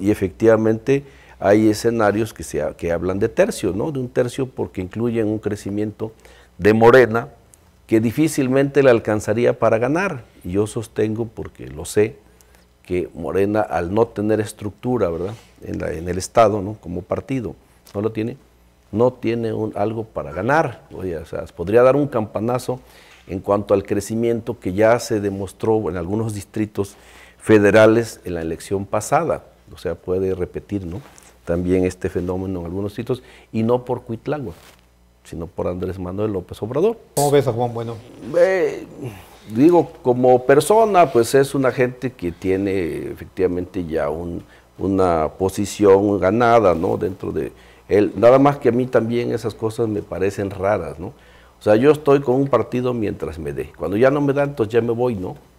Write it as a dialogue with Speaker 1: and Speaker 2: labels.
Speaker 1: Y efectivamente hay escenarios que, que hablan de tercio, ¿no? De un tercio porque incluyen un crecimiento de Morena que difícilmente le alcanzaría para ganar. yo sostengo, porque lo sé, que Morena al no tener estructura, ¿verdad? En, el Estado, ¿no? Como partido, no lo tiene, no tiene algo para ganar. o sea, podría dar un campanazo en cuanto al crecimiento que ya se demostró en algunos distritos federales en la elección pasada o sea, puede repetir ¿no? también este fenómeno en algunos sitios, y no por Cuitlagua, sino por Andrés Manuel López Obrador. ¿Cómo ves a Juan Bueno? Eh, digo, como persona, pues es una gente que tiene efectivamente ya una posición ganada, ¿no? Dentro de él. Nada más que a mí también esas cosas me parecen raras, ¿no? O sea, yo estoy con un partido mientras me dé. Cuando ya no me dan, entonces ya me voy, ¿no?